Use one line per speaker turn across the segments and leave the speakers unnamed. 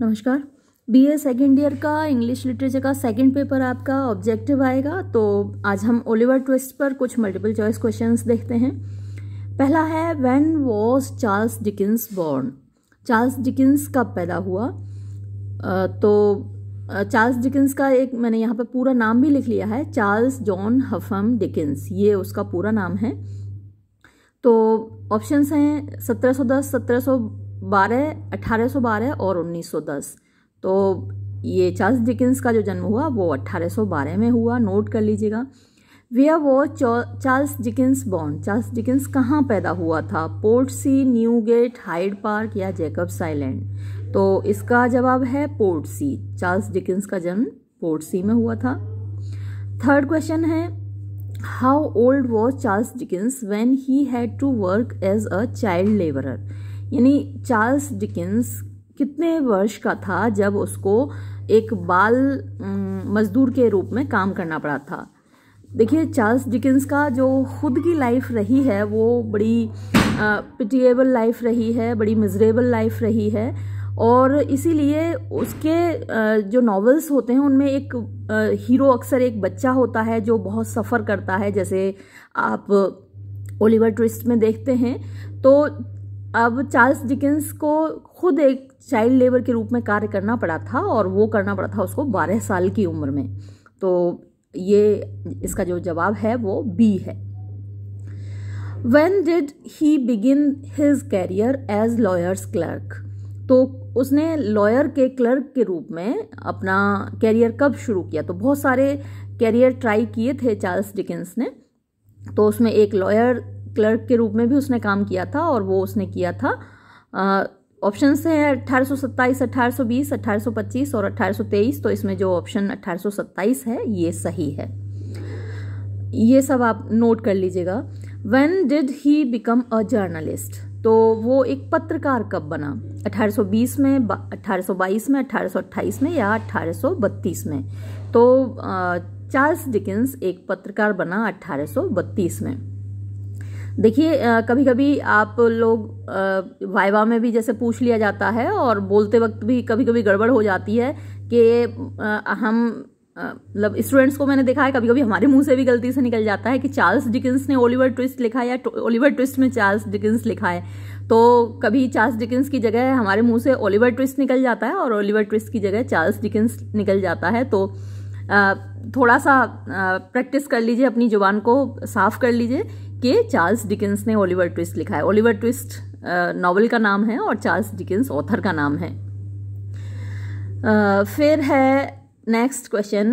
नमस्कार B A second year का English literature का सेकेंड पेपर आपका ऑब्जेक्टिव आएगा तो आज हम ओलिवर ट्विस्ट पर कुछ मल्टीपल चॉइस क्वेश्चंस देखते हैं पहला है when was Charles Dickens born Charles Dickens कब पैदा हुआ तो चार्ल्स डिकिंस का एक मैंने यहाँ पर पूरा नाम भी लिख लिया है चार्ल्स जॉन हफम डिकिंस ये उसका पूरा नाम है तो ऑप्शंस हैं 1710, बारह बारह और उन्नीस दस तो ये चार्ल्स डिकिंस का जो जन्म हुआ वो अट्ठारह बारह में हुआ नोट कर लीजिएगा वेयर वो Charles Dickens born Charles Dickens कहाँ पैदा हुआ था C Newgate Hyde Park या जैकब्स आइलैंड तो इसका जवाब है पोर्ट सी चार्ल्स डिकिंस का जन्म पोर्ट सी में हुआ था थर्ड क्वेश्चन है how old was Charles Dickens when he had to work as a child labourer यानी चार्ल्स डिकिंस कितने वर्ष का था जब उसको एक बाल मजदूर के रूप में काम करना पड़ा था देखिए चार्ल्स डिकिंस का जो खुद की लाइफ रही है वो बड़ी पिटिएबल लाइफ रही है बड़ी मिजरेबल लाइफ रही है और इसीलिए उसके जो नॉवेल्स होते हैं उनमें एक हीरो अक्सर एक बच्चा होता है जो बहुत सफ़र करता है जैसे आप ओलिवर ट्विस्ट में देखते हैं तो अब चार्ल्स डिकेंस को खुद एक चाइल्ड लेबर के रूप में कार्य करना पड़ा था और वो करना पड़ा था उसको बारह साल की उम्र में तो ये इसका जो जवाब है वो बी है when did he begin his career as lawyer's clerk तो उसने लॉयर के क्लर्क के रूप में अपना कैरियर कब शुरू किया तो बहुत सारे कैरियर ट्राई किए थे चार्ल्स डिकेंस ने तो उसमें एक लॉयर क्लर्क के रूप में भी उसने काम किया था और वो उसने किया था ऑप्शन से है अट्ठारह 1820 1825 बीस अट्ठारह सौ पच्चीस और अट्ठारह तेईस तो इसमें जो ऑप्शन 1827 है ये सही है ये सब आप नोट कर लीजिएगा when did he become a journalist तो वो एक पत्रकार कब बना 1820 में 1822 में 1828 में या 1832 में तो चार्ल्स डिकिंस एक पत्रकार बना 1832 में देखिए कभी कभी आप लोग वाइवा में भी जैसे पूछ लिया जाता है और बोलते वक्त भी कभी कभी गड़बड़ हो जाती है कि हम मतलब स्टूडेंट्स को मैंने देखा है कभी कभी हमारे मुंह से भी गलती से निकल जाता है कि चार्ल्स डिकिंस ने ओलिवर ट्विस्ट लिखा है या ओलिवर ट्विस्ट में चार्ल्स डिकिंस लिखा है तो कभी चार्ल्स डिकिंस की जगह हमारे मुंह से ओलिवर ट्विस्ट निकल जाता है और ओलिवर ट्विस्ट की जगह चार्ल्स डिकिंस निकल जाता है तो थोड़ा सा प्रैक्टिस कर लीजिए अपनी ज़ुबान को साफ कर लीजिए के चार्ल्स डिकिंस ने ओलिवर ट्विस्ट लिखा है ओलिवर ट्विस्ट नॉवल का नाम है और चार्ल्स डिकेंस ऑथर का नाम है फिर है next question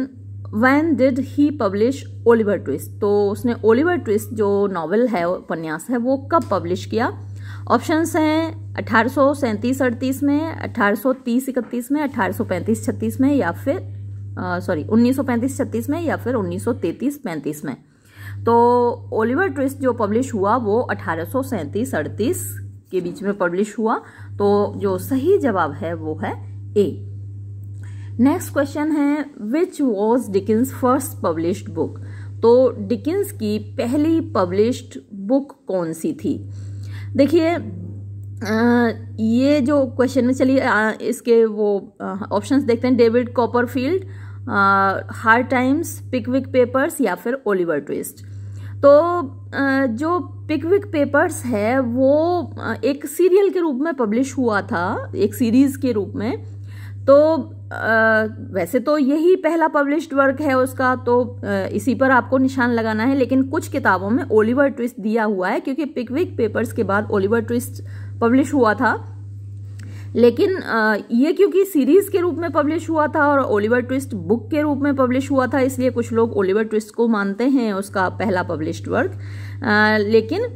when did he publish Oliver Twist तो उसने ओलिवर ट्विस्ट जो नॉवल है उपन्यास है वो कब पब्लिश किया ऑप्शंस हैं अठारह सौ अड़तीस में अठारह 31 तीस इकतीस में अठारह 36 पैंतीस छत्तीस में या फिर सॉरी उन्नीस सौ पैंतीस छत्तीस में या फिर उन्नीस सौ पैंतीस में तो ओलिवर ट्विस्ट जो पब्लिश हुआ वो अठारह सौ के बीच में पब्लिश हुआ तो जो सही जवाब है वो है ए नेक्स्ट क्वेश्चन है which was Dickens first published book तो डिकिन्स की पहली पब्लिश्ड बुक कौन सी थी देखिए ये जो क्वेश्चन में चलिए इसके वो ऑप्शंस देखते हैं David Copperfield Hard Times Pickwick Papers या फिर ओलिवर ट्विस्ट तो जो पिकविक पेपर्स है वो एक सीरियल के रूप में पब्लिश हुआ था एक सीरीज़ के रूप में तो वैसे तो यही पहला पब्लिश्ड वर्क है उसका तो इसी पर आपको निशान लगाना है लेकिन कुछ किताबों में ओलिवर ट्विस्ट दिया हुआ है क्योंकि पिकविक पेपर्स के बाद ओलिवर ट्विस्ट पब्लिश हुआ था लेकिन ये क्योंकि सीरीज के रूप में पब्लिश हुआ था और ओलिवर ट्विस्ट बुक के रूप में पब्लिश हुआ था इसलिए कुछ लोग ओलिवर ट्विस्ट को मानते हैं उसका पहला पब्लिश्ड वर्क लेकिन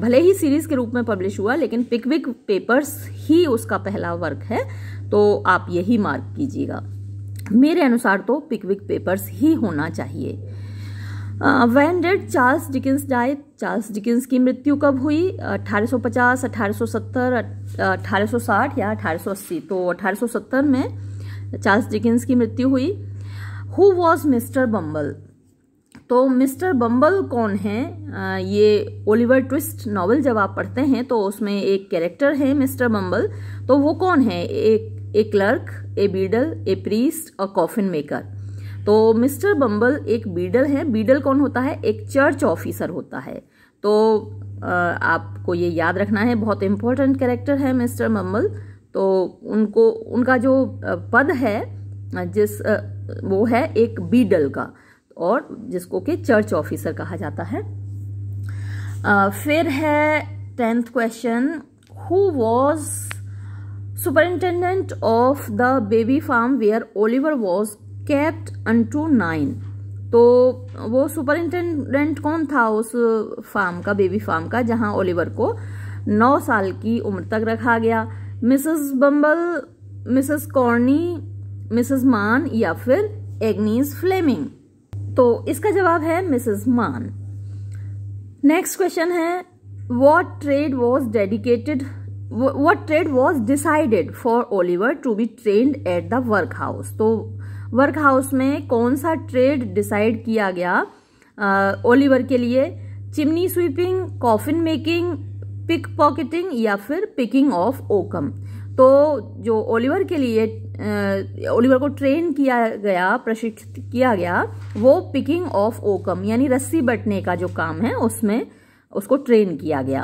भले ही सीरीज के रूप में पब्लिश हुआ लेकिन पिकविक पेपर्स ही उसका पहला वर्क है तो आप यही मार्क कीजिएगा मेरे अनुसार तो पिकविक पेपर्स ही होना चाहिए when did Charles Dickens die Charles Dickens की मृत्यु कब हुई 1850, 1870, 1860 या 1880 तो 1870 में चार्ल्स डिकिंस की मृत्यु हुई हु वॉज मिस्टर बम्बल तो मिस्टर बम्बल कौन है ये ओलिवर ट्विस्ट नावल जब आप पढ़ते हैं तो उसमें एक कैरेक्टर है मिस्टर बम्बल तो वो कौन है एक a clerk a beadle a priest और कॉफिन मेकर तो मिस्टर बम्बल एक बीडल है बीडल कौन होता है एक चर्च ऑफिसर होता है तो आपको ये याद रखना है बहुत इम्पोर्टेंट कैरेक्टर है मिस्टर बम्बल तो उनको उनका जो पद है जिस वो है एक बीडल का और जिसको के चर्च ऑफिसर कहा जाता है फिर है tenth question who was superintendent of the baby farm where Oliver was kept until nine तो वो सुपरिंटेंडेंट कौन था उस फार्म का बेबी फार्म का जहां ओलिवर को नौ साल की उम्र तक रखा गया Mrs Bumble Mrs Corney Mrs Mann या फिर एग्नीस फ्लेमिंग तो इसका जवाब है मिसेस मान नेक्स्ट क्वेश्चन है what trade was dedicated what trade was decided for Oliver to be trained at the workhouse तो वर्क हाउस में कौन सा ट्रेड डिसाइड किया गया ओलिवर के लिए chimney sweeping coffin making pickpocketing या फिर पिकिंग ऑफ ओकम तो जो ओलिवर के लिए ओलिवर को ट्रेन किया गया प्रशिक्षित किया गया वो पिकिंग ऑफ ओकम यानी रस्सी बटने का जो काम है उसमें उसको ट्रेन किया गया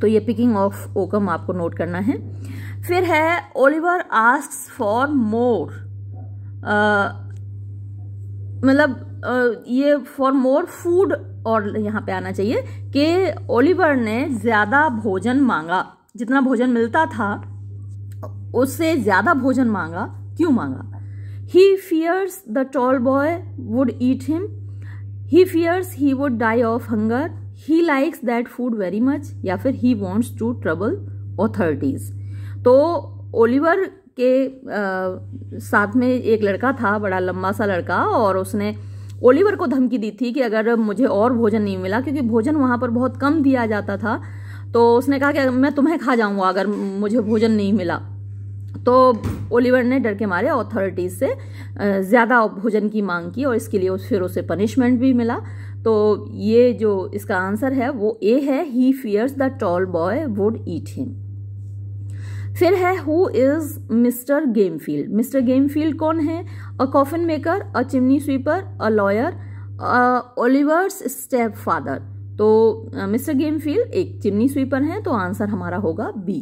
तो ये पिकिंग ऑफ ओकम आपको नोट करना है फिर है ओलिवर आस्क फॉर मोर मतलब ये फॉर मोर फूड और यहाँ पे आना चाहिए कि ओलिवर ने ज़्यादा भोजन मांगा जितना भोजन मिलता था उससे ज़्यादा भोजन मांगा क्यों मांगा he fears the tall boy would eat him he fears he would die of hunger he likes that food very much या फिर he wants to trouble authorities तो ओलिवर के साथ में एक लड़का था बड़ा लंबा सा लड़का और उसने ओलिवर को धमकी दी थी कि अगर मुझे और भोजन नहीं मिला क्योंकि भोजन वहाँ पर बहुत कम दिया जाता था तो उसने कहा कि मैं तुम्हें खा जाऊँगा अगर मुझे भोजन नहीं मिला तो ओलिवर ने डर के मारे अथॉरिटीज़ से ज़्यादा भोजन की मांग की और इसके लिए उस फिर उसे पनिशमेंट भी मिला तो ये जो इसका आंसर है वो ए है he fears the tall boy would eat him फिर है who is Mr Gamefield Mr Gamefield कौन है a coffin maker a chimney sweeper a lawyer Oliver's stepfather तो मिस्टर uh, गेमफील्ड एक चिमनी स्वीपर हैं तो answer हमारा होगा बी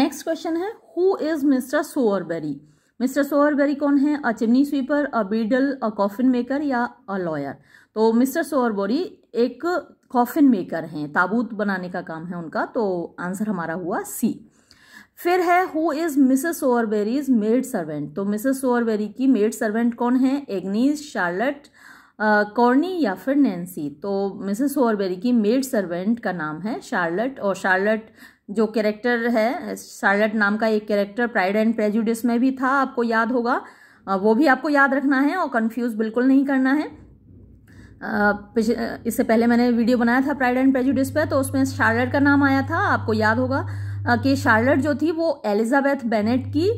नेक्स्ट क्वेश्चन है who is Mr Sowerberry Mr Sowerberry कौन है a chimney sweeper a beadle a coffin maker या अ लॉयर तो मिस्टर सोअरबोरी एक कॉफिन मेकर हैं ताबूत बनाने का काम है उनका तो आंसर हमारा हुआ सी फिर है who is Mrs Sowerberry's maid servant तो मिसेस सोअरबेरी की मेड सर्वेंट कौन है एग्नीज शार्लट कॉर्नी या फिर नैन्सी तो मिसेस सोअरबेरी की मेड सर्वेंट का नाम है शार्लट और शार्लट जो कैरेक्टर है शार्लट नाम का एक कैरेक्टर प्राइड एंड प्रेजुडिस में भी था आपको याद होगा वो भी आपको याद रखना है और कन्फ्यूज बिल्कुल नहीं करना है इससे पहले मैंने वीडियो बनाया था प्राइड एंड प्रेजुडिस पर तो उसमें शार्लट का नाम आया था आपको याद होगा कि शार्लट जो थी वो एलिजाबेथ बेनेट की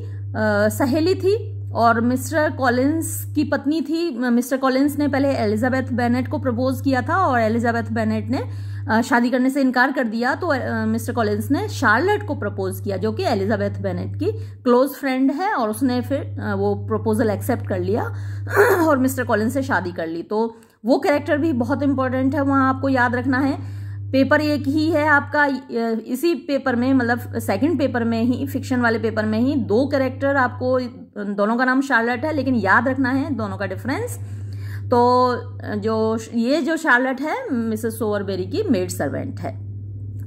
सहेली थी और मिस्टर कॉलिंस की पत्नी थी मिस्टर कॉलिंस ने पहले एलिजाबेथ बेनेट को प्रपोज किया था और एलिजाबेथ बेनेट ने शादी करने से इनकार कर दिया तो मिस्टर कॉलिंस ने शार्लेट को प्रपोज किया जो कि एलिजाबेथ बेनेट की क्लोज फ्रेंड है और उसने फिर वो प्रपोजल एक्सेप्ट कर लिया और मिस्टर कॉलिंस से शादी कर ली तो वो कैरेक्टर भी बहुत इंपॉर्टेंट है वहाँ आपको याद रखना है पेपर एक ही है आपका इसी पेपर में मतलब सेकंड पेपर में ही फिक्शन वाले पेपर में ही दो कैरेक्टर आपको दोनों का नाम शार्लेट है लेकिन याद रखना है दोनों का डिफरेंस तो जो ये जो शार्लेट है मिसेस सोवरबेरी की मेड सर्वेंट है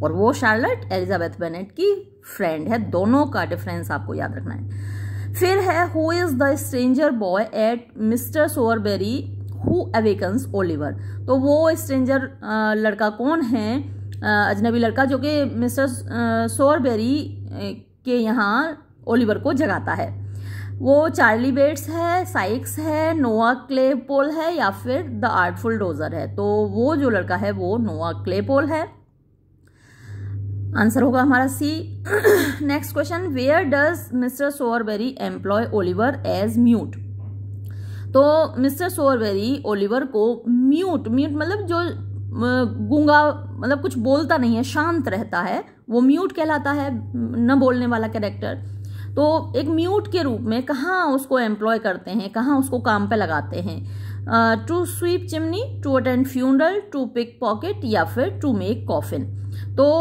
और वो शार्लेट एलिजाबेथ बेनेट की फ्रेंड है दोनों का डिफरेंस आपको याद रखना है फिर है who is the stranger boy at Mr Sowerberry who awakens Oliver तो वो स्ट्रेंजर लड़का कौन है अजनबी लड़का जो कि मिस्टर सोरबेरी के यहाँ ओलिवर को जगाता है वो चार्ली बेट्स है साइक्स है नोआ क्लेपोल है या फिर द आर्टफुल डोजर है तो वो जो लड़का है वो नोआ क्लेपोल है आंसर होगा हमारा C next question where does Mr Sowerberry employ Oliver as mute तो मिस्टर सोरवेरी ओलिवर को म्यूट म्यूट मतलब जो गूंगा मतलब कुछ बोलता नहीं है शांत रहता है वो म्यूट कहलाता है न बोलने वाला कैरेक्टर तो एक म्यूट के रूप में कहाँ उसको एम्प्लॉय करते हैं कहाँ उसको काम पे लगाते हैं to sweep chimney to attend funeral to pick pocket या फिर टू मेक कॉफिन तो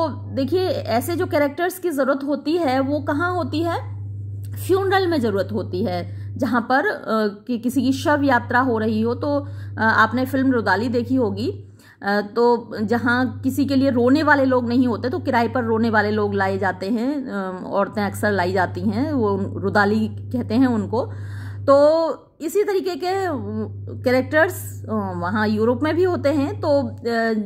देखिए ऐसे जो कैरेक्टर्स की ज़रूरत होती है वो कहाँ होती है फ्यूनरल में ज़रूरत होती है जहाँ पर कि किसी की शव यात्रा हो रही हो तो आपने फिल्म रुदाली देखी होगी तो जहाँ किसी के लिए रोने वाले लोग नहीं होते तो किराए पर रोने वाले लोग लाए जाते हैं औरतें अक्सर लाई जाती हैं वो रुदाली कहते हैं उनको तो इसी तरीके के कैरेक्टर्स वहाँ यूरोप में भी होते हैं तो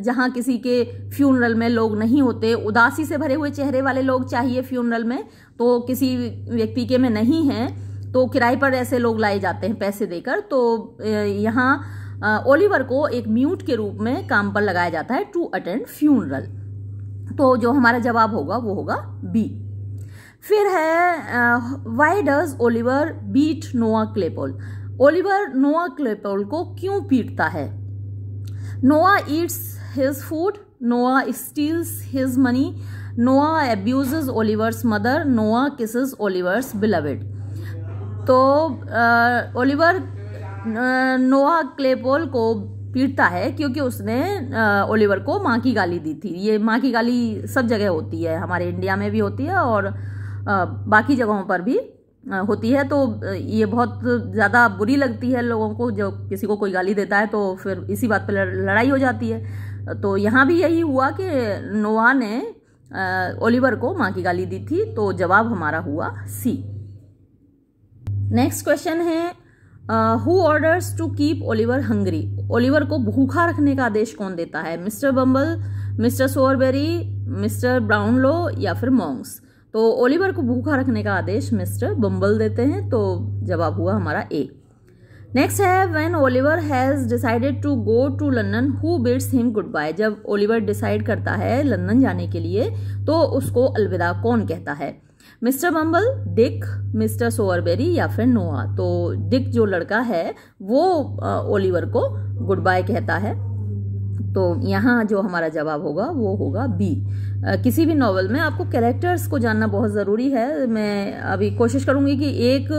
जहाँ किसी के फ्यूनरल में लोग नहीं होते उदासी से भरे हुए चेहरे वाले लोग चाहिए फ्यूनरल में तो किसी व्यक्ति के में नहीं हैं तो किराए पर ऐसे लोग लाए जाते हैं पैसे देकर तो यहाँ ओलिवर को एक म्यूट के रूप में काम पर लगाया जाता है टू अटेंड फ्यूनरल तो जो हमारा जवाब होगा वो होगा बी फिर है why does Oliver beat Noah Claypole Oliver Noah Claypole को क्यों पीटता है Noah eats his food Noah steals his money Noah abuse Oliver's mother Noah kisses Oliver's beloved तो ओलिवर नोआ क्लेपोल को पीटता है क्योंकि उसने ओलिवर को माँ की गाली दी थी ये माँ की गाली सब जगह होती है हमारे इंडिया में भी होती है और बाकी जगहों पर भी होती है तो ये बहुत ज़्यादा बुरी लगती है लोगों को जो किसी को कोई गाली देता है तो फिर इसी बात पर लड़ाई हो जाती है तो यहाँ भी यही हुआ कि नोआ ने ओलिवर को माँ की गाली दी थी तो जवाब हमारा हुआ सी नेक्स्ट क्वेश्चन है who orders to keep Oliver hungry Oliver को भूखा रखने का आदेश कौन देता है Mr Bumble Mr Sowerberry Mr Brownlow या फिर मॉन्ग्स तो ओलिवर को भूखा रखने का आदेश मिस्टर बम्बल देते हैं तो जवाब हुआ हमारा ए नेक्स्ट है when Oliver has decided to go to London who bids him goodbye जब ओलिवर डिसाइड करता है लंदन जाने के लिए तो उसको अलविदा कौन कहता है Mr Bumble Dick Mr Sowerberry या फिर नोआ तो डिक जो लड़का है वो ओलिवर को गुड बाय कहता है तो यहाँ जो हमारा जवाब होगा वो होगा बी किसी भी नावल में आपको कैरेक्टर्स को जानना बहुत ज़रूरी है मैं अभी कोशिश करूँगी कि एक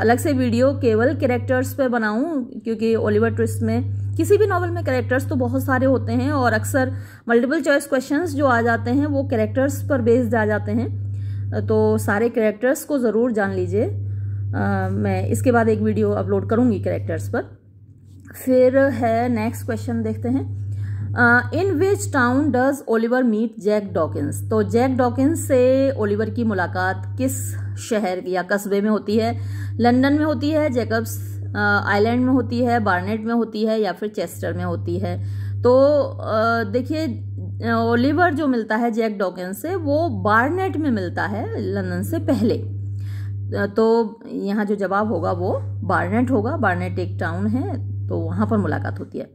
अलग से वीडियो केवल कैरेक्टर्स पे बनाऊं क्योंकि ओलिवर ट्विस्ट में किसी भी नावल में कैरेक्टर्स तो बहुत सारे होते हैं और अक्सर मल्टीपल चॉइस क्वेश्चंस जो आ जाते हैं वो कैरेक्टर्स पर बेस्ड आ जाते हैं तो सारे करेक्टर्स को ज़रूर जान लीजिए मैं इसके बाद एक वीडियो अपलोड करूँगी करेक्टर्स पर फिर है नेक्स्ट क्वेश्चन देखते हैं in which town does Oliver meet Jack Dawkins तो जैक डॉकिंस से ओलिवर की मुलाकात किस शहर या कस्बे में होती है लंदन में होती है जैकब्स आइलैंड में होती है बार्नेट में होती है या फिर चेस्टर में होती है तो देखिए ओलिवर जो मिलता है जैक डॉकिन से वो बारनेट में मिलता है लंदन से पहले तो यहाँ जो जवाब होगा वो बारनेट होगा बारनेट एक टाउन है तो वहाँ पर मुलाकात होती है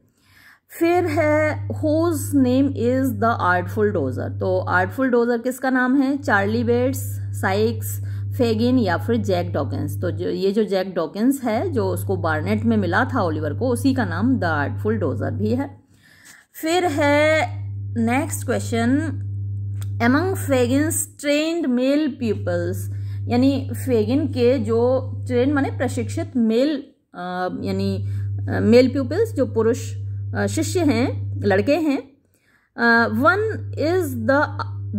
फिर है whose name is the Artful Dodger तो आर्टफुल डोज़र किसका नाम है चार्ली बेट्स साइक्स फेगिन या फिर जैक डॉकिंस तो जो ये जो जैक डॉकिंस है जो उसको बारनेट में मिला था ओलिवर को उसी का नाम द आर्टफुल डोज़र भी है फिर है next question among Fagin's trained male peoples यानी फेगिन के जो ट्रेन माने प्रशिक्षित मेल यानी मेल पीपल्स जो पुरुष शिष्य हैं लड़के हैं वन इज़ द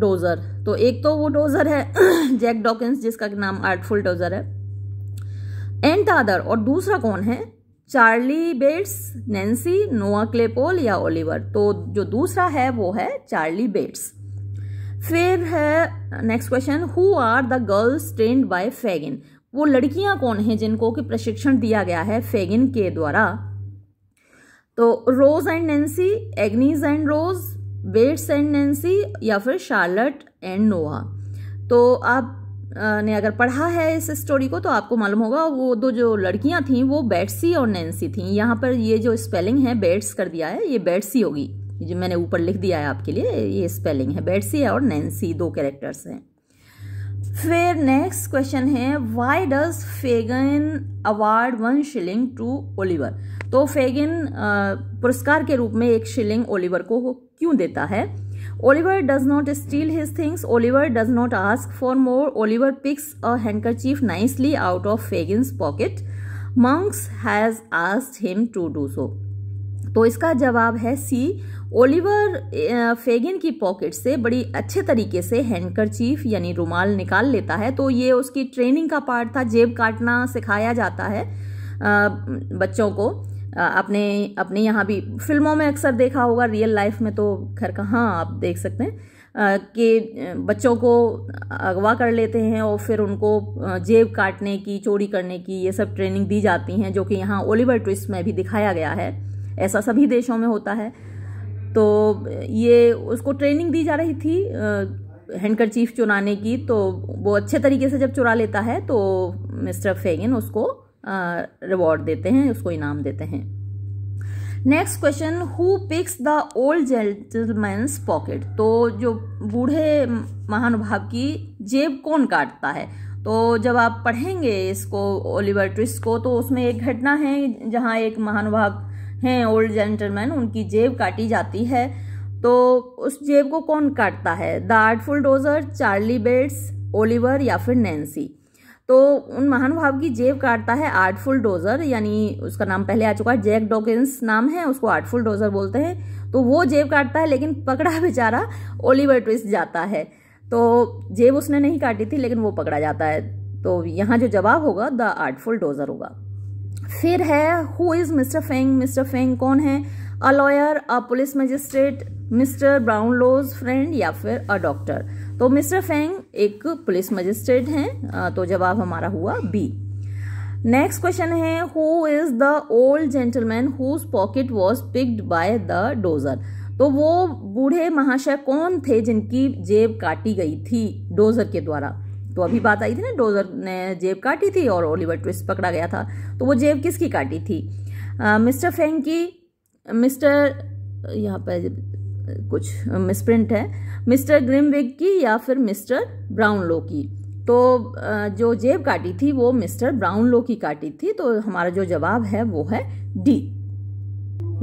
डोज़र तो एक तो वो डोज़र है जैक डॉकिंस जिसका नाम आर्टफुल डोज़र है एंड द अदर और दूसरा कौन है Charlie Bates Nancy Noah Claypole या ओलिवर तो जो दूसरा है वो है चार्ली बेट्स फिर है next question who are the girls trained by Fagin वो लड़कियां कौन हैं जिनको कि प्रशिक्षण दिया गया है फेगिन के द्वारा तो Rose and Nancy Agnes and Rose Bates and Nancy या फिर शार्लट एंड नोआ तो आप ने अगर पढ़ा है इस स्टोरी को तो आपको मालूम होगा वो दो जो लड़कियां थीं वो बैट्सी और नैन्सी थीं यहाँ पर ये जो स्पेलिंग है बैट्स कर दिया है ये बैट्सी होगी जो मैंने ऊपर लिख दिया है आपके लिए ये स्पेलिंग है बैट्सी है और नैन्सी दो कैरेक्टर्स हैं फिर नेक्स्ट क्वेश्चन है why does Fagin award one shilling to Oliver तो फेगन पुरस्कार के रूप में एक शिलिंग ओलिवर को क्यों देता है Oliver does not steal his things. Oliver does not ask for more. Oliver picks a handkerchief nicely out of Fagin's pocket. Monks has asked him to do so. तो इसका जवाब है सी ओलिवर फेगिन की pocket से बड़ी अच्छे तरीके से हैंडकरचीफ यानी रुमाल निकाल लेता है तो ये उसकी ट्रेनिंग का पार्ट था जेब काटना सिखाया जाता है बच्चों को आपने अपने यहाँ भी फिल्मों में अक्सर देखा होगा रियल लाइफ में तो खैर कहाँ आप देख सकते हैं कि बच्चों को अगवा कर लेते हैं और फिर उनको जेब काटने की चोरी करने की ये सब ट्रेनिंग दी जाती हैं जो कि यहाँ ओलिवर ट्विस्ट में भी दिखाया गया है ऐसा सभी देशों में होता है तो ये उसको ट्रेनिंग दी जा रही थी हैंडकर चीफ चुराने की तो वो अच्छे तरीके से जब चुरा लेता है तो मिस्टर फेगिन उसको रिवॉर्ड देते हैं उसको इनाम देते हैं next question who picks the old gentleman's pocket तो जो बूढ़े महानुभाव की जेब कौन काटता है तो जब आप पढ़ेंगे इसको ओलिवर ट्विस्ट को तो उसमें एक घटना है जहाँ एक महानुभाव हैं ओल्ड जेंटलमैन उनकी जेब काटी जाती है तो उस जेब को कौन काटता है the Artful Dodger Charlie Bates Oliver या फिर नैन्सी तो उन महानुभाव की जेब काटता है आर्टफुल डोजर यानी उसका नाम पहले आ चुका है जैक डॉकिंस नाम है उसको आर्टफुल डोजर बोलते हैं तो वो जेब काटता है लेकिन पकड़ा बेचारा ओलिवर ट्विस्ट जाता है तो जेब उसने नहीं काटी थी लेकिन वो पकड़ा जाता है तो यहाँ जो जवाब होगा द आर्टफुल डोजर होगा फिर है who is Mr Fang Mr Fang कौन है a lawyer a police magistrate Mr Brownlow's friend या फिर अ डॉक्टर तो मिस्टर फेंग एक पुलिस मजिस्ट्रेट हैं तो जवाब हमारा हुआ बी नेक्स्ट क्वेश्चन है who is the old gentleman whose pocket was picked by the Dodger तो वो बूढ़े महाशय कौन थे जिनकी जेब काटी गई थी डोजर के द्वारा तो अभी बात आई थी ना डोजर ने जेब काटी थी और ओलिवर ट्विस्ट पकड़ा गया था तो वो जेब किसकी काटी थी मिस्टर फेंग की मिस्टर यहाँ पर कुछ मिसप्रिंट है मिस्टर ग्रिमविग की या फिर मिस्टर ब्राउन लो की तो जो जेब काटी थी वो मिस्टर ब्राउन लो की काटी थी तो हमारा जो जवाब है वो है डी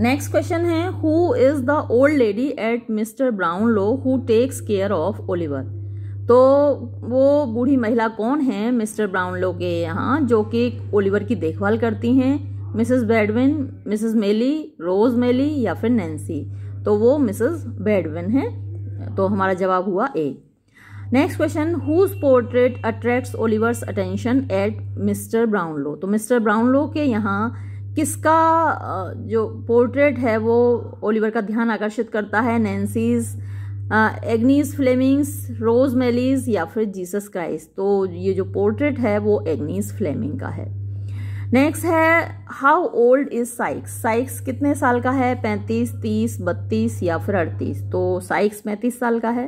नेक्स्ट क्वेश्चन है who is the old lady at Mr Brownlow who takes care of Oliver तो वो बूढ़ी महिला कौन है मिस्टर ब्राउन लो के यहाँ जो कि ओलिवर की देखभाल करती हैं मिसेस बेडविन मिसेस मेली रोज मेली या फिर नैन्सी तो वो मिसेस बेडविन हैं तो हमारा जवाब हुआ A next question whose portrait attracts Oliver's attention at Mr Brownlow तो मिस्टर ब्राउनलो के यहाँ किसका जो पोर्ट्रेट है वो ओलिवर का ध्यान आकर्षित करता है नैन्सीज एग्नीस फ्लेमिंग्स रोज मेलीज या फिर जीसस क्राइस्ट तो ये जो पोर्ट्रेट है वो एग्नीस फ्लेमिंग का है नेक्स्ट है how old is Sikes Sikes कितने साल का है पैंतीस तीस बत्तीस या फिर अड़तीस तो साइक्स पैंतीस साल का है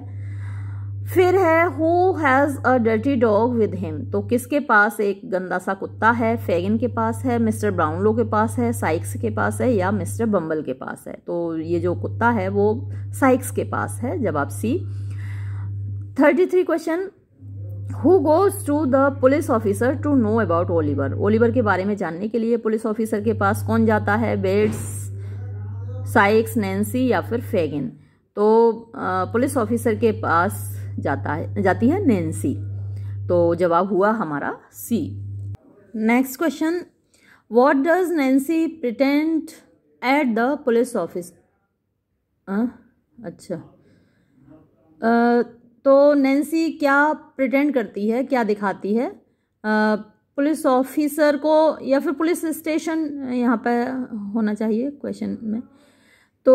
फिर है who has a dirty dog with him तो किसके पास एक गंदा सा कुत्ता है फेगिन के पास है मिस्टर ब्राउनलो के पास है साइक्स के पास है या मिस्टर बम्बल के पास है तो ये जो कुत्ता है वो साइक्स के पास है जवाब C thirty three question who goes to the police officer to know about Oliver Oliver के बारे में जानने के लिए पुलिस ऑफिसर के पास कौन जाता है बेड्स साइक्स नैन्सी या फिर फेगिन तो पुलिस ऑफिसर के पास जाता है जाती है नैन्सी तो जवाब हुआ हमारा C next question what does Nancy pretend at the police office अच्छा uh, तो नैन्सी क्या प्रिटेंड करती है क्या दिखाती है पुलिस ऑफिसर को या फिर पुलिस स्टेशन यहाँ पर होना चाहिए क्वेश्चन में तो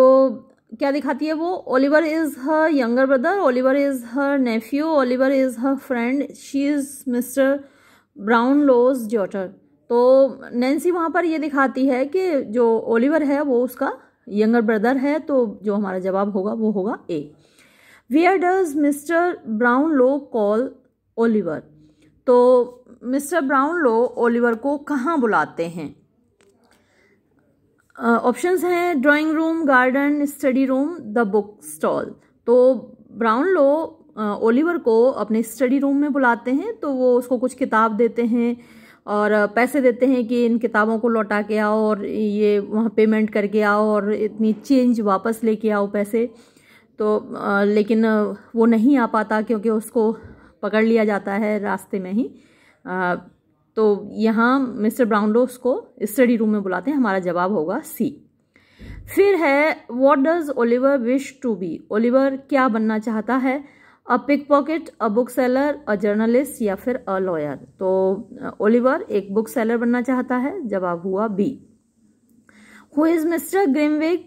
क्या दिखाती है वो Oliver is her younger brother Oliver is her nephew Oliver is her friend she is Mr Brownlow's daughter तो नैन्सी वहाँ पर ये दिखाती है कि जो ओलिवर है वो उसका यंगर ब्रदर है तो जो हमारा जवाब होगा वो होगा A where does Mr Brownlow call Oliver तो मिस्टर ब्राउन लो ओलिवर को कहाँ बुलाते हैं ऑप्शंस हैं drawing room garden study room the book stall तो ब्राउन लो ओलिवर को अपने स्टडी रूम में बुलाते हैं तो वो उसको कुछ किताब देते हैं और पैसे देते हैं कि इन किताबों को लौटा के आओ और ये वहाँ पेमेंट करके आओ और इतनी चेंज वापस लेके आओ पैसे तो आ, लेकिन वो नहीं आ पाता क्योंकि उसको पकड़ लिया जाता है रास्ते में ही आ, तो यहाँ मिस्टर ब्राउनडो उसको स्टडी रूम में बुलाते हैं हमारा जवाब होगा सी फिर है what does Oliver wish to be Oliver क्या बनना चाहता है a pickpocket a book seller a journalist या फिर तो, अ लॉयर तो ओलिवर एक बुक सेलर बनना चाहता है जवाब हुआ B who is Mr Grimwig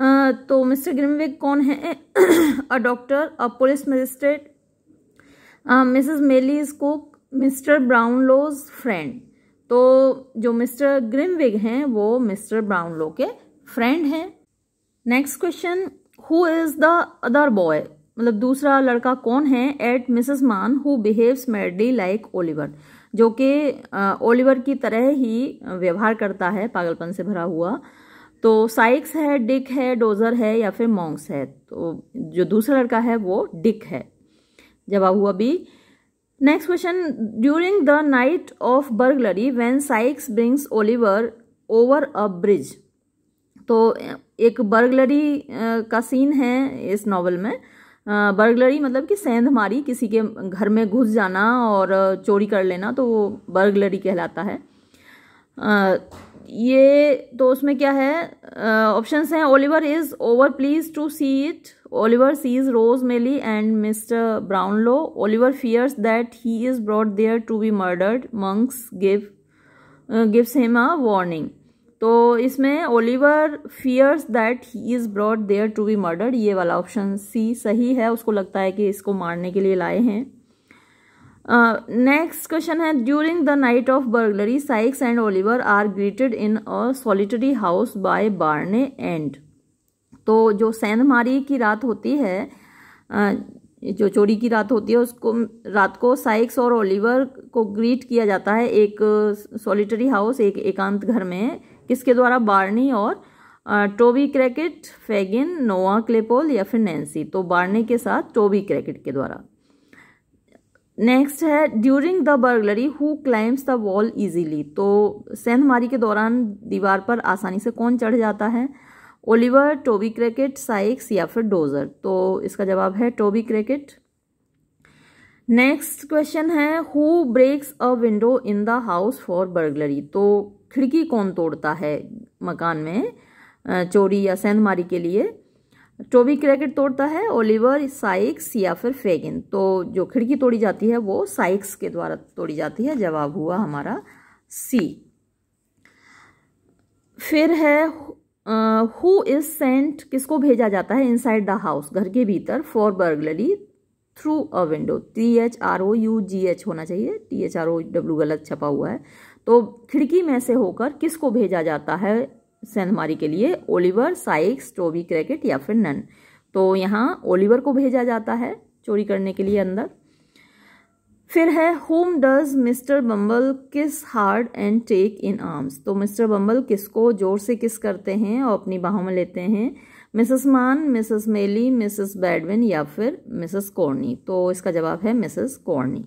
तो मिस्टर ग्रिमविक कौन है a doctor a police magistrate Mrs Maylie's cook Mr Brownlow's friend तो जो मिस्टर ग्रिमविग हैं वो मिस्टर ब्राउनलो के फ्रेंड हैं next question who is the other boy मतलब दूसरा लड़का कौन है at Mrs Mann who behaves madly like Oliver जो कि ओलिवर की तरह ही व्यवहार करता है पागलपन से भरा हुआ तो साइक्स है डिक है डोजर है या फिर मॉन्ग्स है तो जो दूसरा लड़का है वो डिक है जवाब हुआ B next question during the night of burglary when Sikes brings Oliver over a bridge तो एक बर्गलरी का सीन है इस नॉवल में बर्गलरी मतलब कि सेंध मारी किसी के घर में घुस जाना और चोरी कर लेना तो वो बर्गलरी कहलाता है ये तो उसमें क्या है ऑप्शन हैं Oliver is over please to see it Oliver sees Rose Maylie and Mr Brownlow Oliver fears that he is brought there to be murdered Monks give gives him a warning तो इसमें Oliver fears that he is brought there to be murdered ये वाला option C सही है उसको लगता है कि इसको मारने के लिए लाए हैं नेक्स्ट uh, क्वेश्चन है during the night of burglary Sikes and Oliver are greeted in a solitary house by Barney and तो जो सेंधमारी की रात होती है uh, जो चोरी की रात होती है उसको रात को साइक्स और ओलिवर को ग्रीट किया जाता है एक सॉलिटरी uh, हाउस एक एकांत घर में किसके द्वारा बारनी और टोबी क्रैकेट फेगिन नोवा क्लेपोल या फिर नैन्सी तो बारने के साथ टोबी क्रैकेट के द्वारा नेक्स्ट है during the burglary who climbs the wall easily तो सेंधमारी के दौरान दीवार पर आसानी से कौन चढ़ जाता है ओलिवर टोबी क्रिकेट साइक्स या फिर डोजर तो इसका जवाब है टोबी क्रिकेट नेक्स्ट क्वेश्चन है who breaks a window in the house for burglary तो खिड़की कौन तोड़ता है मकान में चोरी या सेंधमारी के लिए टोबी क्रैकेट तोड़ता है ओलिवर साइक्स या फिर फेगिन तो जो खिड़की तोड़ी जाती है वो साइक्स के द्वारा तोड़ी जाती है जवाब हुआ हमारा सी फिर है हु इज सेंट किसको भेजा जाता है इनसाइड द हाउस घर के भीतर for burglary through a window T H R O U G H होना चाहिए T H R O W गलत छपा हुआ है तो खिड़की में से होकर किसको भेजा जाता है सेनमारी के लिए ओलिवर साइक्स टोबी क्रैकेट या फिर नन तो यहाँ ओलिवर को भेजा जाता है चोरी करने के लिए अंदर फिर है whom does Mr Bumble kiss hard and take in arms तो मिस्टर बम्बल किस को जोर से किस करते हैं और अपनी बाहों में लेते हैं मिसेस मान मिसेस मेली मिसेस बैडविन या फिर मिसेस कॉर्नी तो इसका जवाब है मिसेस कॉर्नी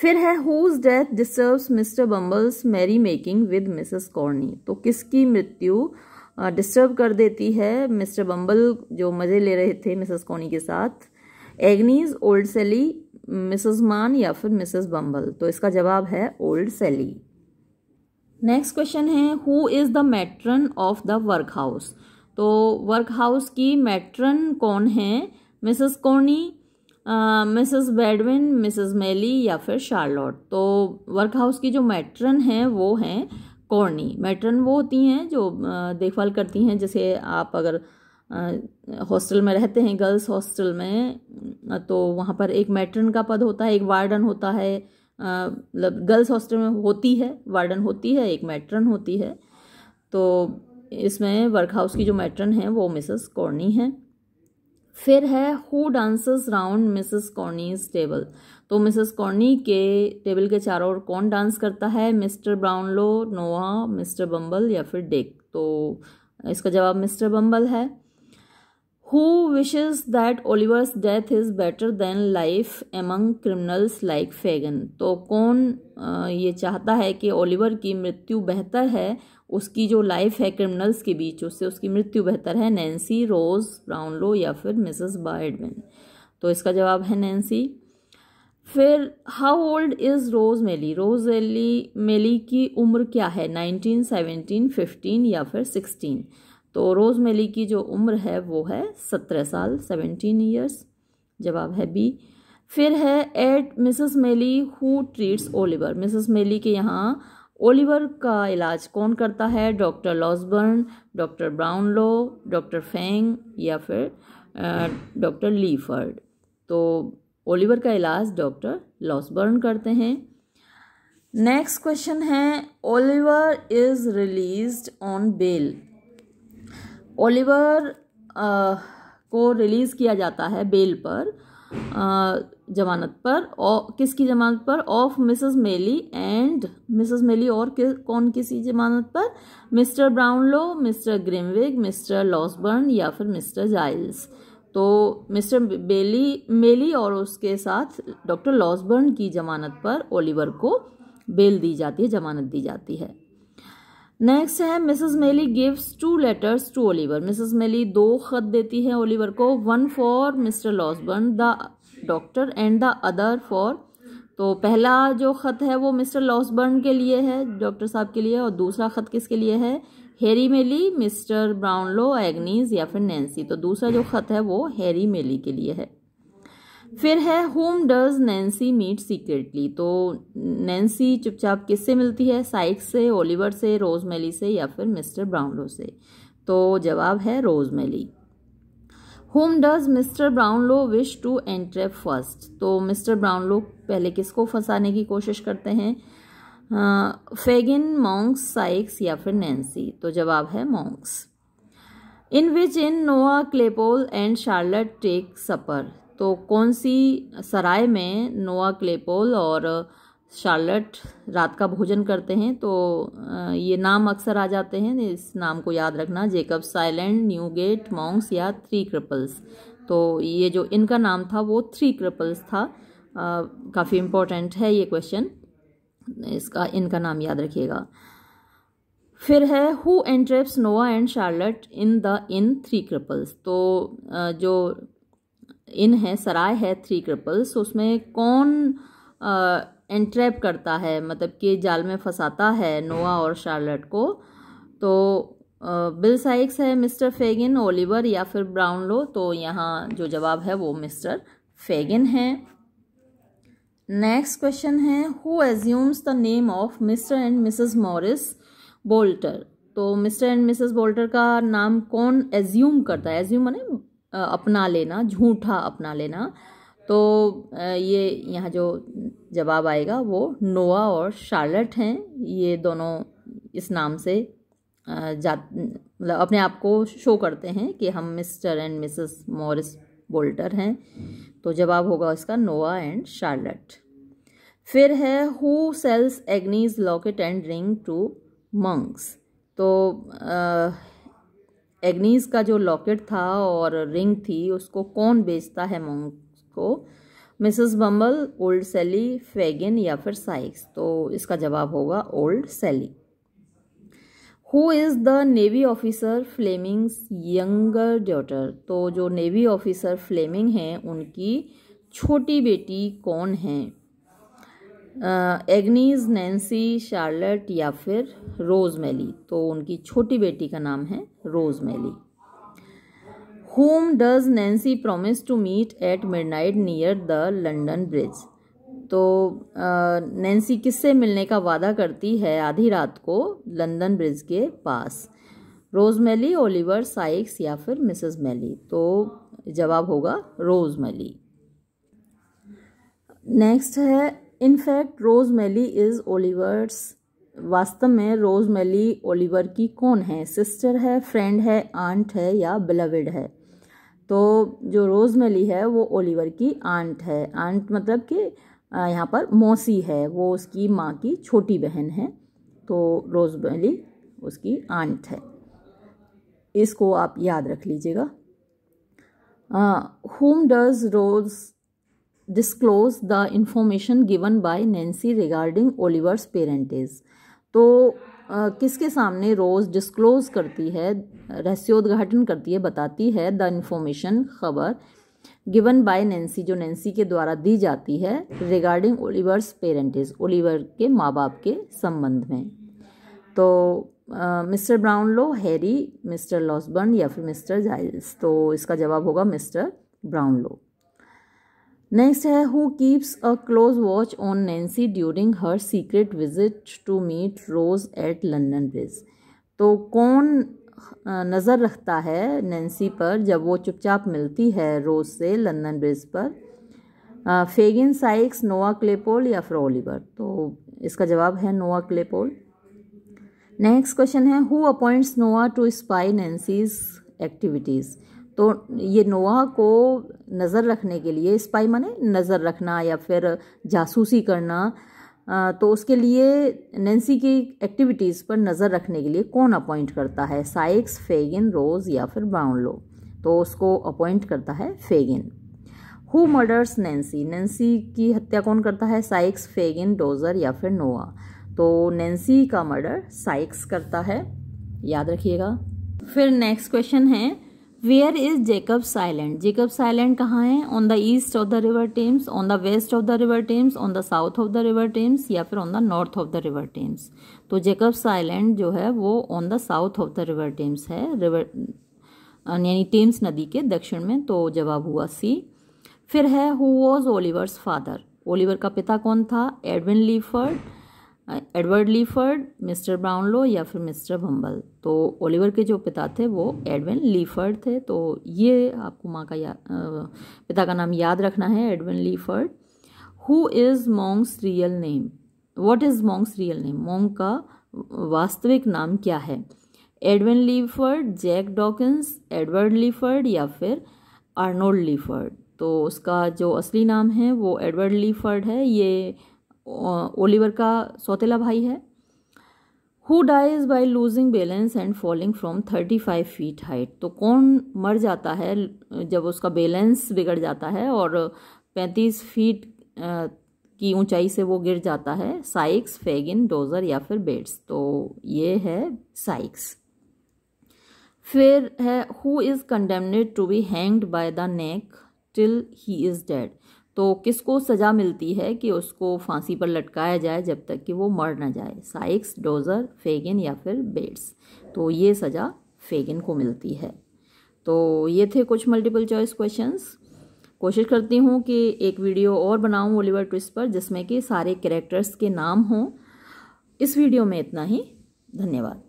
फिर है whose death disturbs Mr Bumble's merry making with Mrs Corney तो किसकी मृत्यु डिस्टर्ब कर देती है मिस्टर बम्बल जो मज़े ले रहे थे मिसेस कॉर्नी के साथ एग्नीज ओल्ड सेली मिसेस मान या फिर मिसेस बम्बल तो इसका जवाब है ओल्ड सेली नेक्स्ट क्वेश्चन है who is the matron of the workhouse तो वर्क हाउस की मैट्रन कौन है Mrs Corney Mrs Bedwin Mrs Maylie या फिर शार्लॉट तो वर्क हाउस की जो मैट्रन हैं वो हैं कॉर्नी मैट्रन वो होती हैं जो देखभाल करती हैं जैसे आप अगर हॉस्टल में रहते हैं गर्ल्स हॉस्टल में तो वहाँ पर एक मैट्रन का पद होता है एक वार्डन होता है मतलब गर्ल्स हॉस्टल में होती है वार्डन होती है एक मैट्रन होती है तो इसमें वर्क हाउस की जो मैट्रन हैं वो मिसेस कॉर्नी हैं फिर है who dances round Mrs Corney's table तो मिसेस कॉर्नी के टेबल के चारों ओर कौन डांस करता है Mr Brownlow Noah Mr Bumble या फिर डेक तो इसका जवाब मिस्टर बम्बल है who wishes that Oliver's death is better than life among criminals like Fagin तो कौन ये चाहता है कि ओलिवर की मृत्यु बेहतर है उसकी जो लाइफ है क्रिमिनल्स के बीच उससे उसकी मृत्यु बेहतर है नैन्सी रोज़ ब्राउनलो या फिर मिसेस बाइडमैन तो इसका जवाब है नैन्सी फिर हाउ ओल्ड इज़ रोज़ मेली रोज़ एली मेली की उम्र क्या है नाइनटीन सेवनटीन फिफ्टीन या फिर सिक्सटीन तो रोज़ मेली की जो उम्र है वो है सत्रह साल सेवनटीन ईयर्स जवाब है बी फिर है at Mrs Maylie who treats Oliver Mrs Maylie के यहाँ ओलिवर का इलाज कौन करता है doctor Losberne doctor Brownlow doctor Fang या फिर डॉक्टर लीफर्ड तो ओलिवर का इलाज डॉक्टर लॉसबर्न करते हैं नेक्स्ट क्वेश्चन है Oliver is released on bail Oliver को रिलीज़ किया जाता है बेल पर जमानत पर और किसकी जमानत पर of Mrs Maylie and Mrs Maylie और कि, कौन किसी जमानत पर Mr Brownlow Mr Grimwig Mr Losberne या फिर मिस्टर जाइल्स तो मिस्टर बेली मेली और उसके साथ डॉक्टर लॉसबर्न की जमानत पर ओलिवर को बेल दी जाती है जमानत दी जाती है नेक्स्ट है Mrs Maylie gives two letters to Oliver Mrs Maylie दो खत देती है ओलिवर को one for Mr Losberne the doctor and the other for तो पहला जो ख़त है वो मिस्टर लॉसबर्न के लिए है डॉक्टर साहब के लिए और दूसरा ख़त किसके लिए है हैरी मेली मिस्टर ब्राउनलो एग्नीज या फिर नैन्सी तो दूसरा जो ख़त है वो हैरी मेली के लिए है फिर है whom does Nancy meet secretly तो नैन्सी चुपचाप किससे मिलती है साइक से ओलिवर से रोज से या फिर मिस्टर ब्राउनलो से तो जवाब है Maylie whom does Mr Brownlow wish to enter first तो मिस्टर लो पहले किसको फंसाने की कोशिश करते हैं फेगिन मॉन्क्स साइक्स या फिर नैन्सी तो जवाब है Monks in which inn Noah Claypole and Charlotte take supper तो कौन सी सराय में नोआ क्लेपोल और शार्लट रात का भोजन करते हैं तो ये नाम अक्सर आ जाते हैं इस नाम को याद रखना साइलेंट न्यू न्यूगेट मॉन्क्स या थ्री क्रिपल्स तो ये जो इनका नाम था वो थ्री क्रिपल्स था काफ़ी इम्पोर्टेंट है ये क्वेश्चन इसका इनका नाम याद रखिएगा फिर है who entraps Noah and Charlotte in the inn three cripples तो जो इन है सराय है थ्री क्रिपल्स उसमें कौन एंट्रैप करता है मतलब कि जाल में फंसाता है नोआ और शार्लेट को तो बिल साइक्स है मिस्टर फेगिन ओलिवर या फिर ब्राउन लो तो यहाँ जो जवाब है वो मिस्टर फेगिन है नेक्स्ट क्वेश्चन है who assumes the name of Mr and Mrs Morris Bolter तो मिस्टर एंड मिसेस बोल्टर का नाम कौन एज्यूम करता है एज्यूम मैंने अपना लेना झूठा अपना लेना तो ये यहाँ जो जवाब आएगा वो नोआ और शार्लट हैं ये दोनों इस नाम से जा मतलब अपने आप को शो करते हैं कि हम Mr and Mrs Morris Bolter हैं तो जवाब होगा इसका नोआ एंड शार्लट फिर है who sells Agnes locket and ring to Monks तो एग्नीज का जो लॉकेट था और रिंग थी उसको कौन बेचता है मंक को मिसेस बम्बल ओल्ड सेली फेगिन या फिर साइक्स तो इसका जवाब होगा old Sally who is the navy officer Fleming's younger daughter तो जो नेवी ऑफिसर फ्लेमिंग हैं उनकी छोटी बेटी कौन है एग्नीज नैन्सी शार्लेट या फिर रोज़मेली तो उनकी छोटी बेटी का नाम है Rose Maylie does Nancy promise to meet at midnight near the London bridge तो नैन्सी किससे मिलने का वादा करती है आधी रात को लंदन ब्रिज के पास रोज़ मैली ओलिवर साइक्स या फिर मिसेस मैली तो जवाब होगा रोज़ मैली नेक्स्ट है इनफैक्ट रोज़ मैली इज़ ओलिवर्स वास्तव में रोज़ मैली ओलिवर की कौन है सिस्टर है फ्रेंड है आंट है या बिलविड है तो जो रोजमेली है वो ओलिवर की आंट है आंट मतलब कि यहाँ पर मौसी है वो उसकी माँ की छोटी बहन है तो रोजमेली उसकी आंट है इसको आप याद रख लीजिएगा whom does Rose disclose the information given by Nancy regarding Oliver's parentage तो किसके सामने रोज़ डिस्क्लोज़ करती है रहस्योद्घाटन करती है बताती है द इन्फॉर्मेशन खबर गिवन बाय नैन्सी जो नेंसी के द्वारा दी जाती है रिगार्डिंग ओलिवर्स पेरेंटेज ओलिवर के माँ बाप के संबंध में तो Mr Brownlow Harry Mr Losberne या फिर मिस्टर जाइल्स तो इसका जवाब होगा मिस्टर ब्राउन लो नेक्स्ट है who keeps a close watch on Nancy during her secret visit to meet Rose at London bridge तो कौन नज़र रखता है नैन्सी पर जब वो चुपचाप मिलती है रोज से लंदन ब्रिज पर फेगिन साइक्स नोआ क्लेपोल या फ्रोलिवर तो इसका जवाब है नोआ क्लेपोल नेक्स्ट क्वेश्चन है who appoints Noah to spy Nancy's activities तो ये नोआ को नज़र रखने के लिए स्पाई माने नज़र रखना या फिर जासूसी करना तो उसके लिए नैन्सी की एक्टिविटीज़ पर नज़र रखने के लिए कौन अपॉइंट करता है साइक्स फेगिन रोज़ या फिर ब्राउनलो तो उसको अपॉइंट करता है Fagin who murders Nancy Nancy की हत्या कौन करता है साइक्स फेगिन डोज़र या फिर नोआ तो नैन्सी का मर्डर साइक्स करता है याद रखिएगा फिर नेक्स्ट क्वेश्चन है where is Jacob's Island Jacob's Island कहाँ है on the east of the river Thames on the west of the river Thames on the south of the river Thames या फिर on the north of the river Thames तो Jacob's Island जो है वो on the south of the river Thames है river यानी Thames नदी के दक्षिण में तो जवाब हुआ सी फिर है who was Oliver's father Oliver का पिता कौन था Edwin Leeford Edward Leeford Mr Brownlow या फिर मिस्टर बम्बल तो ओलिवर के जो पिता थे वो एडविन लीफर्ड थे तो ये आपको माँ का या पिता का नाम याद रखना है Edwin Leeford who is Monks' real name what is Monks' real name Monk का वास्तविक नाम क्या है Edwin Leeford Jack Dawkins Edward Leeford या फिर आर्नोल्ड लीफर्ड तो उसका जो असली नाम है वो एडवर्ड लीफर्ड है ये ओलिवर का सौतेला भाई है who dies by losing balance and falling from thirty five feet height तो कौन मर जाता है जब उसका बैलेंस बिगड़ जाता है और पैंतीस फीट की ऊंचाई से वो गिर जाता है साइक्स फेगिन डोजर या फिर बेट्स तो ये है साइक्स फिर है who is condemned to be hanged by the neck till he is dead तो किसको सज़ा मिलती है कि उसको फांसी पर लटकाया जाए जब तक कि वो मर ना जाए साइक्स डोज़र फेगिन या फिर बेट्स तो ये सज़ा फेगिन को मिलती है तो ये थे कुछ मल्टीपल चॉइस क्वेश्चंस कोशिश करती हूँ कि एक वीडियो और बनाऊँ ओलिवर ट्विस्ट पर जिसमें कि सारे कैरेक्टर्स के नाम हों इस वीडियो में इतना ही धन्यवाद